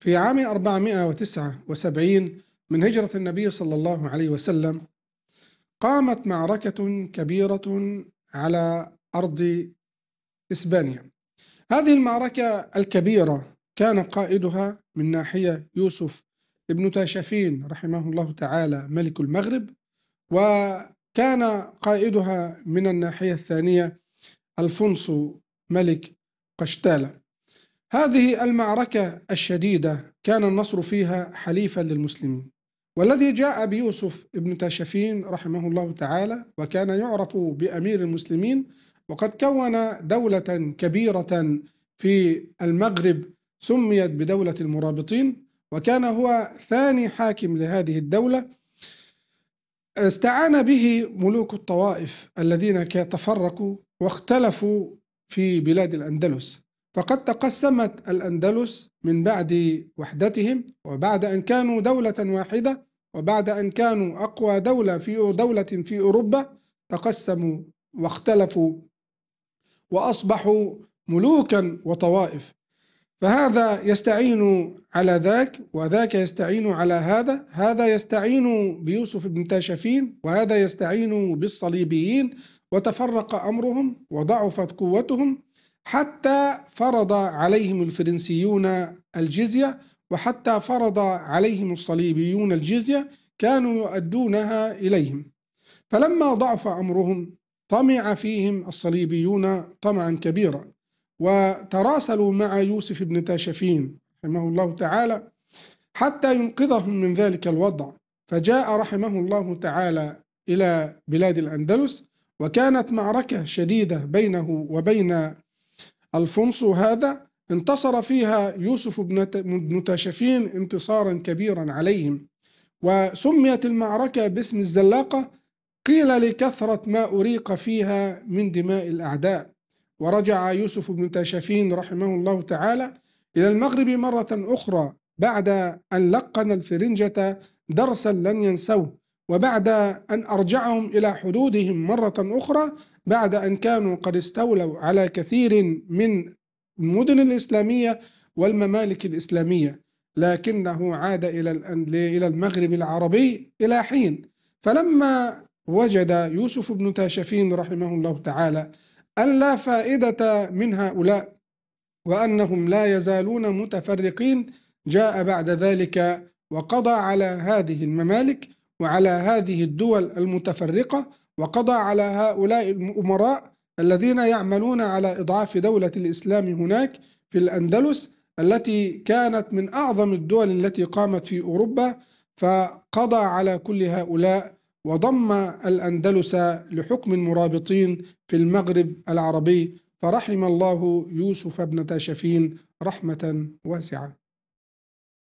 في عام 479 من هجرة النبي صلى الله عليه وسلم قامت معركة كبيرة على أرض إسبانيا هذه المعركة الكبيرة كان قائدها من ناحية يوسف ابن تاشفين رحمه الله تعالى ملك المغرب وكان قائدها من الناحية الثانية ألفونسو ملك قشتالة هذه المعركة الشديدة كان النصر فيها حليفا للمسلمين والذي جاء بيوسف ابن تاشفين رحمه الله تعالى وكان يعرف بأمير المسلمين وقد كون دولة كبيرة في المغرب سميت بدولة المرابطين وكان هو ثاني حاكم لهذه الدولة استعان به ملوك الطوائف الذين تفرقوا واختلفوا في بلاد الأندلس فقد تقسمت الأندلس من بعد وحدتهم وبعد أن كانوا دولة واحدة وبعد أن كانوا أقوى دولة في دولة في أوروبا تقسموا واختلفوا وأصبحوا ملوكا وطوائف فهذا يستعين على ذاك وذاك يستعين على هذا هذا يستعين بيوسف بن تاشفين وهذا يستعين بالصليبيين وتفرق أمرهم وضعفت قوتهم حتى فرض عليهم الفرنسيون الجزية وحتى فرض عليهم الصليبيون الجزية كانوا يؤدونها إليهم فلما ضعف أمرهم طمع فيهم الصليبيون طمعا كبيرا وتراسلوا مع يوسف بن تاشفين رحمه الله تعالى حتى ينقذهم من ذلك الوضع فجاء رحمه الله تعالى إلى بلاد الأندلس وكانت معركة شديدة بينه وبين ألفونسو هذا انتصر فيها يوسف بن تاشفين انتصارا كبيرا عليهم وسميت المعركة باسم الزلاقة قيل لكثرة ما أريق فيها من دماء الأعداء ورجع يوسف بن تاشفين رحمه الله تعالى إلى المغرب مرة أخرى بعد أن لقن الفرنجة درسا لن ينسوه وبعد أن أرجعهم إلى حدودهم مرة أخرى بعد أن كانوا قد استولوا على كثير من المدن الإسلامية والممالك الإسلامية لكنه عاد إلى إلى المغرب العربي إلى حين فلما وجد يوسف بن تاشفين رحمه الله تعالى أن لا فائدة من هؤلاء وأنهم لا يزالون متفرقين جاء بعد ذلك وقضى على هذه الممالك وعلى هذه الدول المتفرقة وقضى على هؤلاء الأمراء الذين يعملون على إضعاف دولة الإسلام هناك في الأندلس التي كانت من أعظم الدول التي قامت في أوروبا فقضى على كل هؤلاء وضم الأندلس لحكم المرابطين في المغرب العربي فرحم الله يوسف بن تاشفين رحمة واسعة